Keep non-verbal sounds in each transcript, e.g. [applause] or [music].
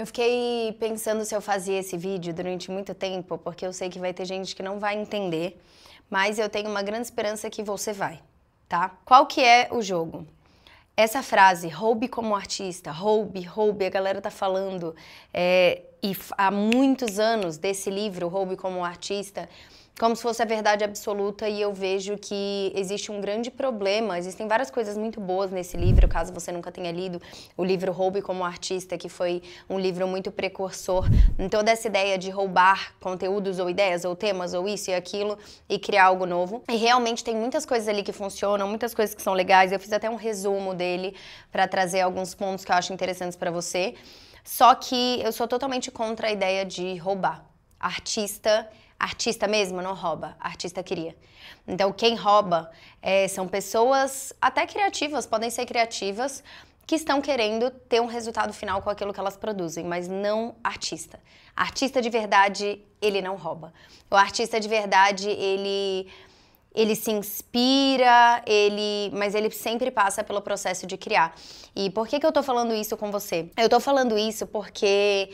Eu fiquei pensando se eu fazia esse vídeo durante muito tempo, porque eu sei que vai ter gente que não vai entender, mas eu tenho uma grande esperança que você vai, tá? Qual que é o jogo? Essa frase, roube como artista, roube, roube, a galera tá falando, é, e há muitos anos desse livro, Roube como Artista, como se fosse a verdade absoluta e eu vejo que existe um grande problema. Existem várias coisas muito boas nesse livro, caso você nunca tenha lido o livro Roube como Artista, que foi um livro muito precursor em toda essa ideia de roubar conteúdos ou ideias ou temas ou isso e aquilo e criar algo novo. E realmente tem muitas coisas ali que funcionam, muitas coisas que são legais. Eu fiz até um resumo dele para trazer alguns pontos que eu acho interessantes para você. Só que eu sou totalmente contra a ideia de roubar. Artista Artista mesmo não rouba, artista queria Então, quem rouba é, são pessoas até criativas, podem ser criativas, que estão querendo ter um resultado final com aquilo que elas produzem, mas não artista. Artista de verdade, ele não rouba. O artista de verdade, ele ele se inspira, ele, mas ele sempre passa pelo processo de criar. E por que que eu tô falando isso com você? Eu tô falando isso porque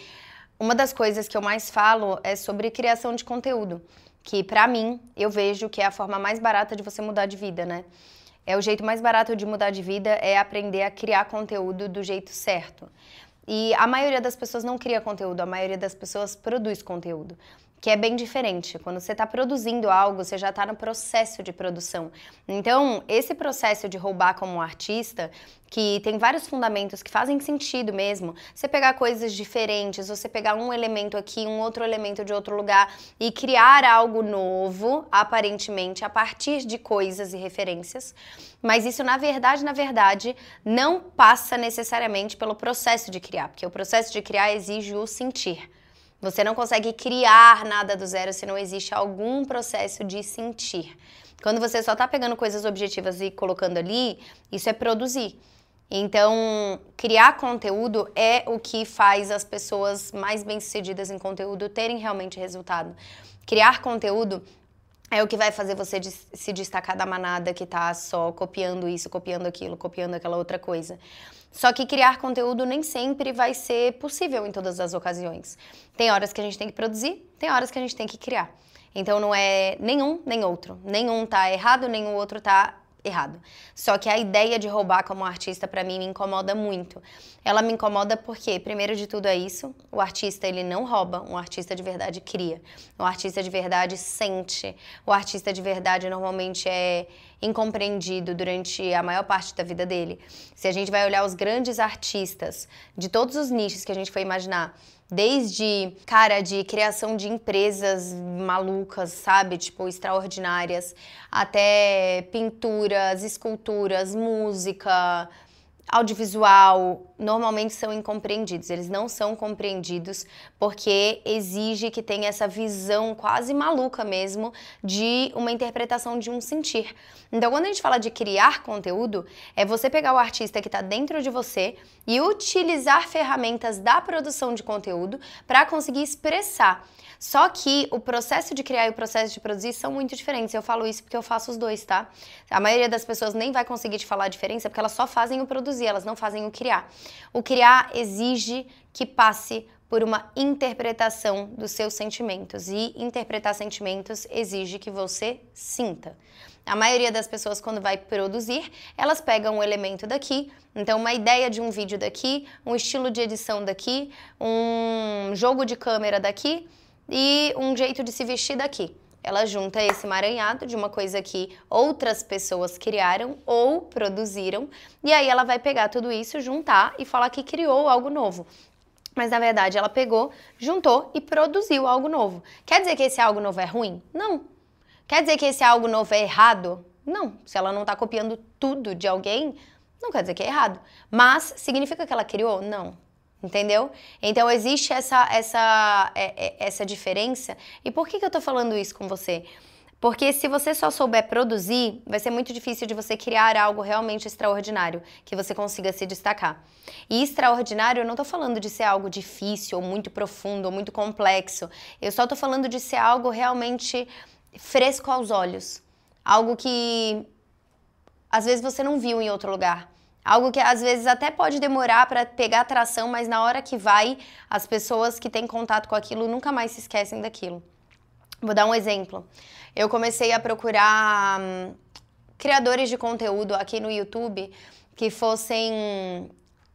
uma das coisas que eu mais falo é sobre criação de conteúdo, que para mim eu vejo que é a forma mais barata de você mudar de vida, né? É o jeito mais barato de mudar de vida é aprender a criar conteúdo do jeito certo. E a maioria das pessoas não cria conteúdo, a maioria das pessoas produz conteúdo que é bem diferente. Quando você está produzindo algo, você já está no processo de produção. Então, esse processo de roubar como artista, que tem vários fundamentos que fazem sentido mesmo, você pegar coisas diferentes, você pegar um elemento aqui, um outro elemento de outro lugar e criar algo novo, aparentemente, a partir de coisas e referências. Mas isso, na verdade, na verdade, não passa necessariamente pelo processo de criar, porque o processo de criar exige o sentir. Você não consegue criar nada do zero se não existe algum processo de sentir. Quando você só está pegando coisas objetivas e colocando ali, isso é produzir. Então, criar conteúdo é o que faz as pessoas mais bem-sucedidas em conteúdo terem realmente resultado. Criar conteúdo é o que vai fazer você se destacar da manada que está só copiando isso, copiando aquilo, copiando aquela outra coisa. Só que criar conteúdo nem sempre vai ser possível em todas as ocasiões. Tem horas que a gente tem que produzir, tem horas que a gente tem que criar. Então não é nenhum nem outro. Nenhum tá errado, nenhum outro tá errado. Só que a ideia de roubar como artista para mim me incomoda muito. Ela me incomoda porque, primeiro de tudo é isso, o artista ele não rouba, um artista de verdade cria. Um artista de verdade sente. O artista de verdade normalmente é incompreendido durante a maior parte da vida dele, se a gente vai olhar os grandes artistas de todos os nichos que a gente foi imaginar, desde, cara, de criação de empresas malucas, sabe? Tipo, extraordinárias, até pinturas, esculturas, música, audiovisual normalmente são incompreendidos, eles não são compreendidos porque exige que tenha essa visão quase maluca mesmo de uma interpretação de um sentir. Então, quando a gente fala de criar conteúdo, é você pegar o artista que está dentro de você e utilizar ferramentas da produção de conteúdo para conseguir expressar. Só que o processo de criar e o processo de produzir são muito diferentes. Eu falo isso porque eu faço os dois, tá? A maioria das pessoas nem vai conseguir te falar a diferença porque elas só fazem o produzir filhos e elas não fazem o criar. O criar exige que passe por uma interpretação dos seus sentimentos e interpretar sentimentos exige que você sinta. A maioria das pessoas, quando vai produzir, elas pegam um elemento daqui, então uma ideia de um vídeo daqui, um estilo de edição daqui, um jogo de câmera daqui e um jeito de se vestir daqui. Ela junta esse maranhado de uma coisa que outras pessoas criaram ou produziram, e aí ela vai pegar tudo isso, juntar e falar que criou algo novo. Mas na verdade ela pegou, juntou e produziu algo novo. Quer dizer que esse algo novo é ruim? Não. Quer dizer que esse algo novo é errado? Não. Se ela não está copiando tudo de alguém, não quer dizer que é errado. Mas significa que ela criou? Não. Entendeu? Então existe essa, essa, é, é, essa diferença. E por que, que eu tô falando isso com você? Porque se você só souber produzir, vai ser muito difícil de você criar algo realmente extraordinário, que você consiga se destacar. E extraordinário, eu não estou falando de ser algo difícil, ou muito profundo, ou muito complexo. Eu só estou falando de ser algo realmente fresco aos olhos. Algo que às vezes você não viu em outro lugar. Algo que às vezes até pode demorar para pegar atração, mas na hora que vai, as pessoas que têm contato com aquilo nunca mais se esquecem daquilo. Vou dar um exemplo. Eu comecei a procurar hum, criadores de conteúdo aqui no YouTube que fossem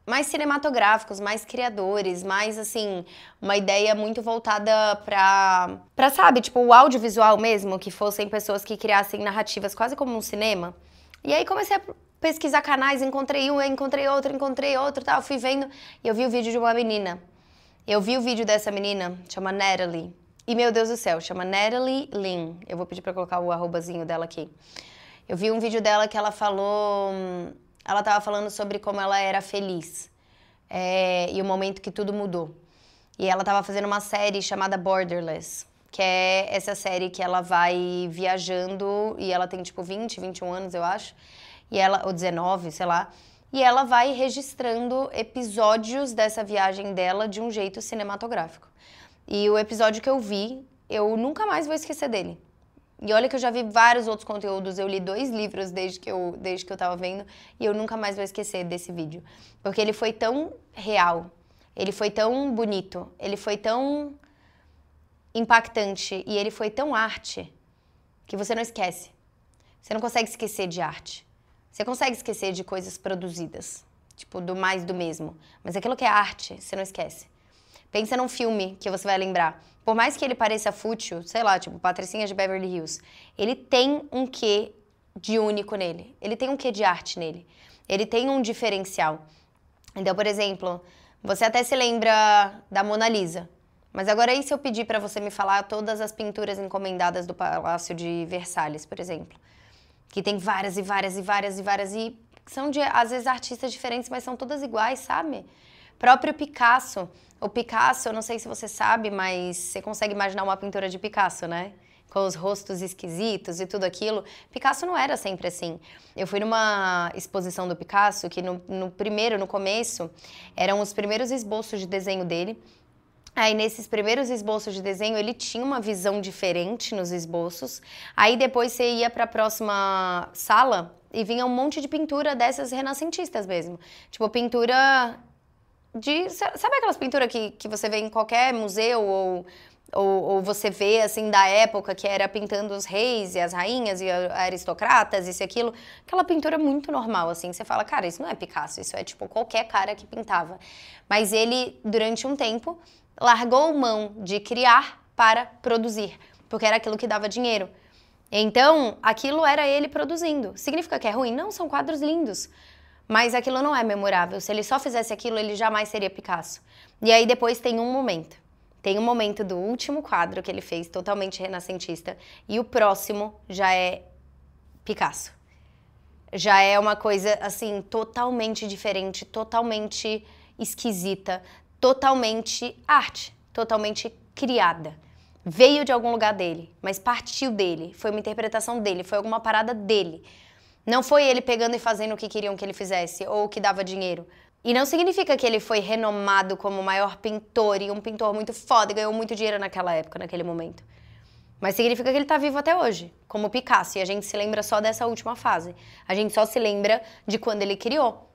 mais cinematográficos, mais criadores, mais assim, uma ideia muito voltada para pra sabe, tipo o audiovisual mesmo, que fossem pessoas que criassem narrativas quase como um cinema. E aí comecei a pesquisar canais, encontrei um, encontrei outro, encontrei outro, tal, fui vendo e eu vi o vídeo de uma menina. Eu vi o vídeo dessa menina, chama Natalie. E meu Deus do céu, chama Natalie Lin. Eu vou pedir para colocar o arrobazinho dela aqui. Eu vi um vídeo dela que ela falou, hum, ela tava falando sobre como ela era feliz é, e o momento que tudo mudou. E ela tava fazendo uma série chamada Borderless que é essa série que ela vai viajando e ela tem tipo 20, 21 anos, eu acho e ela, ou 19, sei lá, e ela vai registrando episódios dessa viagem dela de um jeito cinematográfico. E o episódio que eu vi, eu nunca mais vou esquecer dele. E olha que eu já vi vários outros conteúdos, eu li dois livros desde que eu, desde que eu tava vendo, e eu nunca mais vou esquecer desse vídeo. Porque ele foi tão real, ele foi tão bonito, ele foi tão impactante e ele foi tão arte que você não esquece. Você não consegue esquecer de arte. Você consegue esquecer de coisas produzidas, tipo do mais do mesmo, mas aquilo que é arte, você não esquece. Pensa num filme que você vai lembrar. Por mais que ele pareça fútil, sei lá, tipo Patricinha de Beverly Hills, ele tem um quê de único nele. Ele tem um quê de arte nele. Ele tem um diferencial. Então, por exemplo, você até se lembra da Mona Lisa. Mas agora e se eu pedir para você me falar todas as pinturas encomendadas do Palácio de Versalhes, por exemplo? que tem várias e várias e várias e várias e são de às vezes artistas diferentes, mas são todas iguais, sabe? Próprio Picasso, o Picasso, eu não sei se você sabe, mas você consegue imaginar uma pintura de Picasso, né? Com os rostos esquisitos e tudo aquilo. Picasso não era sempre assim. Eu fui numa exposição do Picasso que no, no primeiro, no começo, eram os primeiros esboços de desenho dele Aí nesses primeiros esboços de desenho ele tinha uma visão diferente nos esboços. Aí depois você ia para a próxima sala e vinha um monte de pintura dessas renascentistas mesmo. Tipo pintura de sabe aquelas pinturas que, que você vê em qualquer museu ou ou, ou, você vê assim da época que era pintando os reis e as rainhas e aristocratas, isso e aquilo, aquela pintura muito normal, assim, você fala, cara, isso não é Picasso, isso é tipo qualquer cara que pintava. Mas ele, durante um tempo, largou mão de criar para produzir, porque era aquilo que dava dinheiro. Então, aquilo era ele produzindo. Significa que é ruim? Não, são quadros lindos. Mas aquilo não é memorável. Se ele só fizesse aquilo, ele jamais seria Picasso. E aí depois tem um momento. Tem um momento do último quadro que ele fez, totalmente renascentista, e o próximo já é Picasso. Já é uma coisa assim totalmente diferente, totalmente esquisita, totalmente arte, totalmente criada. Veio de algum lugar dele, mas partiu dele, foi uma interpretação dele, foi alguma parada dele. Não foi ele pegando e fazendo o que queriam que ele fizesse ou o que dava dinheiro. E não significa que ele foi renomado como o maior pintor e um pintor muito foda e ganhou muito dinheiro naquela época, naquele momento. Mas significa que ele está vivo até hoje, como Picasso, e a gente se lembra só dessa última fase. A gente só se lembra de quando ele criou.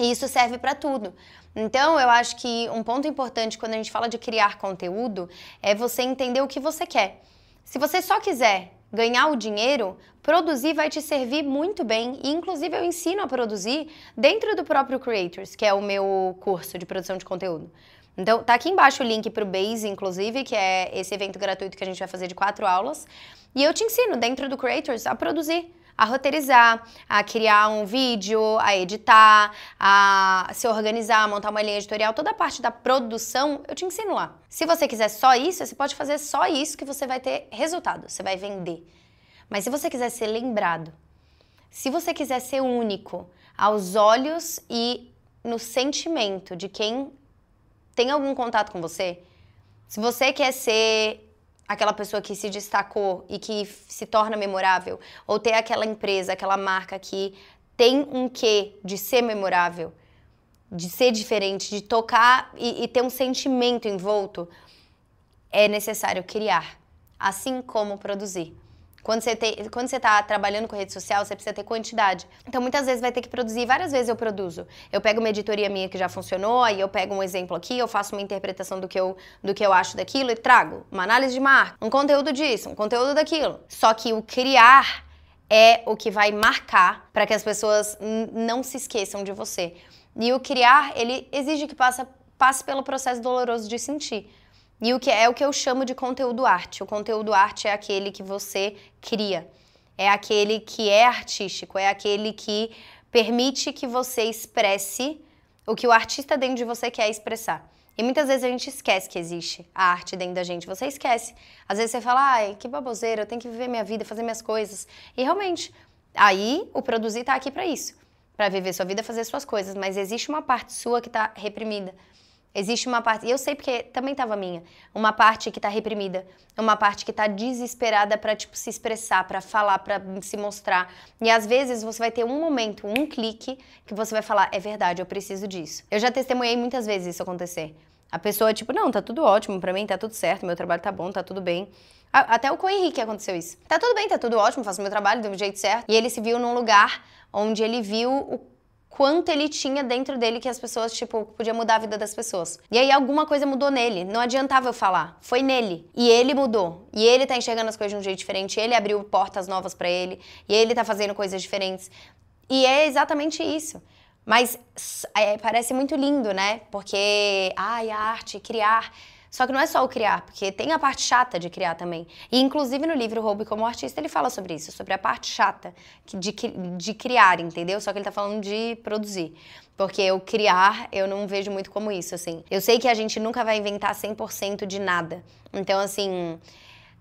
E isso serve para tudo. Então, eu acho que um ponto importante quando a gente fala de criar conteúdo é você entender o que você quer. Se você só quiser ganhar o dinheiro, produzir vai te servir muito bem. E, inclusive, eu ensino a produzir dentro do próprio Creators, que é o meu curso de produção de conteúdo. Então, tá aqui embaixo o link para o Base, inclusive, que é esse evento gratuito que a gente vai fazer de quatro aulas. E eu te ensino dentro do Creators a produzir a roteirizar, a criar um vídeo, a editar, a se organizar, a montar uma linha editorial, toda a parte da produção eu te ensino lá. Se você quiser só isso, você pode fazer só isso que você vai ter resultado, você vai vender. Mas se você quiser ser lembrado, se você quiser ser único aos olhos e no sentimento de quem tem algum contato com você, se você quer ser aquela pessoa que se destacou e que se torna memorável, ou ter aquela empresa, aquela marca que tem um quê de ser memorável, de ser diferente, de tocar e, e ter um sentimento envolto, é necessário criar, assim como produzir. Quando você, te, quando você tá trabalhando com rede social, você precisa ter quantidade. Então, muitas vezes vai ter que produzir, várias vezes eu produzo. Eu pego uma editoria minha que já funcionou, aí eu pego um exemplo aqui, eu faço uma interpretação do que eu, do que eu acho daquilo e trago uma análise de marca, um conteúdo disso, um conteúdo daquilo. Só que o criar é o que vai marcar para que as pessoas não se esqueçam de você. E o criar, ele exige que passe, passe pelo processo doloroso de sentir. E o que é o que eu chamo de conteúdo arte. O conteúdo arte é aquele que você cria, é aquele que é artístico, é aquele que permite que você expresse o que o artista dentro de você quer expressar. E muitas vezes a gente esquece que existe a arte dentro da gente. Você esquece. Às vezes você fala, ai, que baboseira, eu tenho que viver minha vida, fazer minhas coisas. E realmente, aí o produzir está aqui para isso. Para viver sua vida, fazer suas coisas. Mas existe uma parte sua que está reprimida. Existe uma parte, e eu sei porque também estava minha, uma parte que está reprimida, uma parte que está desesperada para tipo se expressar, para falar, para se mostrar. E às vezes você vai ter um momento, um clique que você vai falar, é verdade, eu preciso disso. Eu já testemunhei muitas vezes isso acontecer. A pessoa tipo, não, tá tudo ótimo para mim, tá tudo certo, meu trabalho tá bom, tá tudo bem. Até com o Henrique aconteceu isso. Tá tudo bem, tá tudo ótimo, faço meu trabalho do jeito certo. E ele se viu num lugar onde ele viu o quanto ele tinha dentro dele que as pessoas, tipo, podia mudar a vida das pessoas. E aí alguma coisa mudou nele, não adiantava eu falar, foi nele. E ele mudou, e ele tá enxergando as coisas de um jeito diferente, ele abriu portas novas para ele, e ele tá fazendo coisas diferentes. E é exatamente isso. Mas é, parece muito lindo, né? Porque, ai, a arte, criar só que não é só o criar, porque tem a parte chata de criar também. E, inclusive, no livro Roubo como Artista, ele fala sobre isso, sobre a parte chata de, de criar, entendeu? Só que ele tá falando de produzir. Porque o criar, eu não vejo muito como isso, assim. Eu sei que a gente nunca vai inventar 100% de nada. Então, assim,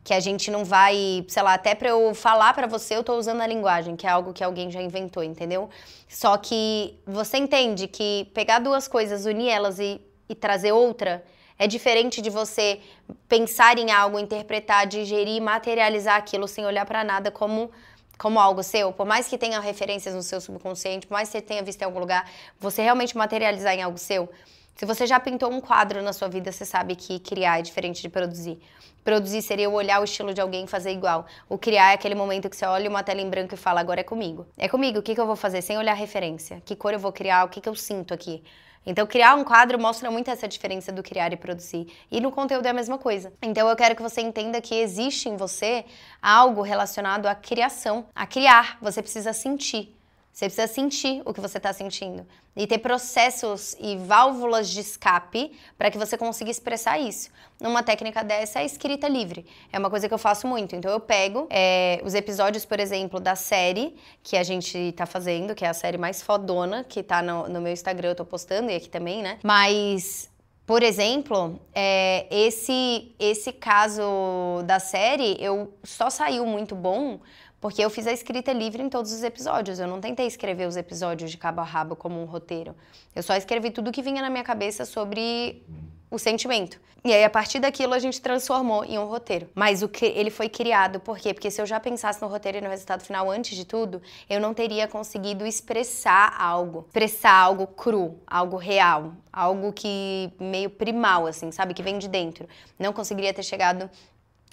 que a gente não vai, sei lá, até para eu falar para você, eu tô usando a linguagem, que é algo que alguém já inventou, entendeu? Só que você entende que pegar duas coisas, unir elas e, e trazer outra é diferente de você pensar em algo, interpretar, digerir, materializar aquilo sem olhar para nada como como algo seu, por mais que tenha referências no seu subconsciente, por mais que você tenha visto em algum lugar, você realmente materializar em algo seu. Se você já pintou um quadro na sua vida, você sabe que criar é diferente de produzir. Produzir seria olhar o estilo de alguém e fazer igual. O criar é aquele momento que você olha uma tela em branco e fala, agora é comigo. É comigo, o que, que eu vou fazer? Sem olhar referência. Que cor eu vou criar? O que, que eu sinto aqui? Então, criar um quadro mostra muito essa diferença do criar e produzir. E no conteúdo é a mesma coisa. Então, eu quero que você entenda que existe em você algo relacionado à criação, a criar. Você precisa sentir. Você precisa sentir o que você está sentindo e ter processos e válvulas de escape para que você consiga expressar isso. Uma técnica dessa é a escrita livre. É uma coisa que eu faço muito. Então eu pego é, os episódios, por exemplo, da série que a gente está fazendo, que é a série mais fodona que está no, no, meu Instagram, eu estou postando e aqui também, né? Mas por exemplo, é, esse esse caso da série eu só saiu muito bom porque eu fiz a escrita livre em todos os episódios. Eu não tentei escrever os episódios de cabo a rabo como um roteiro. Eu só escrevi tudo que vinha na minha cabeça sobre o sentimento. E aí, a partir daquilo, a gente transformou em um roteiro. Mas o que ele foi criado, por quê? Porque se eu já pensasse no roteiro e no resultado final antes de tudo, eu não teria conseguido expressar algo. Expressar algo cru, algo real, algo que meio primal, assim, sabe? Que vem de dentro. Não conseguiria ter chegado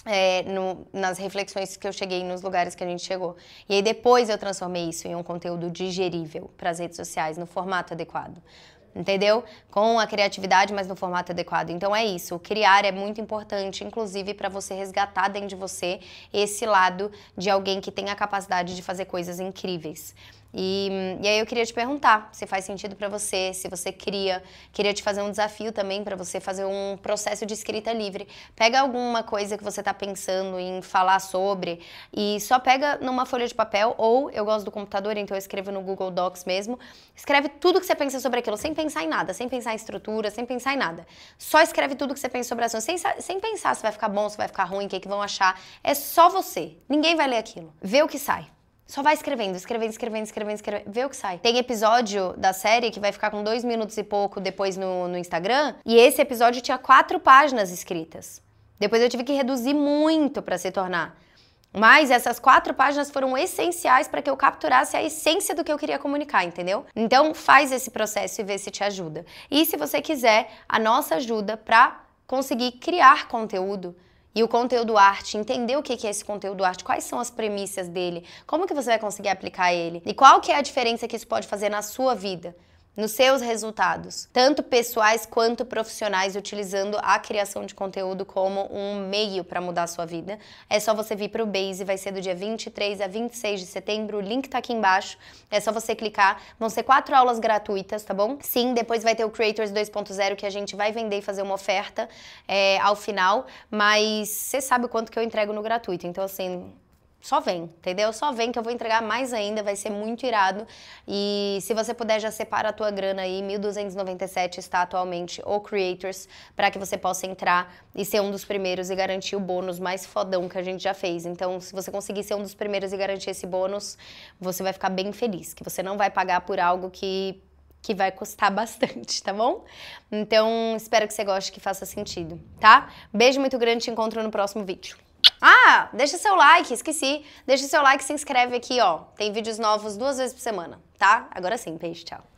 é, no, nas reflexões que eu cheguei nos lugares que a gente chegou. E aí depois eu transformei isso em um conteúdo digerível para as redes sociais, no formato adequado. Entendeu? Com a criatividade, mas no formato adequado. Então é isso. Criar é muito importante, inclusive para você resgatar dentro de você esse lado de alguém que tem a capacidade de fazer coisas incríveis. E, e aí eu queria te perguntar se faz sentido para você, se você cria. Queria te fazer um desafio também para você fazer um processo de escrita livre. Pega alguma coisa que você está pensando em falar sobre e só pega numa folha de papel ou eu gosto do computador, então eu escrevo no Google Docs mesmo. Escreve tudo que você pensa sobre aquilo, sem pensar em nada, sem pensar em estrutura, sem pensar em nada. Só escreve tudo que você pensa sobre a ação, sem, sem pensar se vai ficar bom, se vai ficar ruim, o que, é que vão achar. É só você. Ninguém vai ler aquilo. Vê o que sai. Só vai escrevendo, escrevendo, escrevendo, escrevendo, escrevendo, vê o que sai. Tem episódio da série que vai ficar com dois minutos e pouco depois no, no Instagram, e esse episódio tinha quatro páginas escritas. Depois eu tive que reduzir muito para se tornar. Mas essas quatro páginas foram essenciais para que eu capturasse a essência do que eu queria comunicar, entendeu? Então faz esse processo e vê se te ajuda. E se você quiser a nossa ajuda para conseguir criar conteúdo, e o conteúdo arte, entender o que é esse conteúdo arte, quais são as premissas dele, como que você vai conseguir aplicar ele e qual que é a diferença que isso pode fazer na sua vida nos seus resultados, tanto pessoais quanto profissionais, utilizando a criação de conteúdo como um meio para mudar a sua vida. É só você vir para o Base, vai ser do dia 23 a 26 de setembro, o link está aqui embaixo, é só você clicar. Vão ser quatro aulas gratuitas, tá bom? Sim, depois vai ter o Creators 2.0 que a gente vai vender e fazer uma oferta é, ao final, mas você sabe o quanto que eu entrego no gratuito, então assim, só vem, entendeu? Só vem que eu vou entregar mais ainda, vai ser muito irado. E se você puder, já separa a tua grana aí, 1.297 está atualmente o Creators, para que você possa entrar e ser um dos primeiros e garantir o bônus mais fodão que a gente já fez. Então, se você conseguir ser um dos primeiros e garantir esse bônus, você vai ficar bem feliz, que você não vai pagar por algo que que vai custar [laughs] bastante, tá bom? Então, espero que você goste, que faça sentido, tá? Beijo muito grande, te encontro no próximo vídeo. Ah, deixa seu like, esqueci. Deixa seu like, se inscreve aqui, ó. Tem vídeos novos duas vezes por semana, tá? Agora sim, beijo, tchau.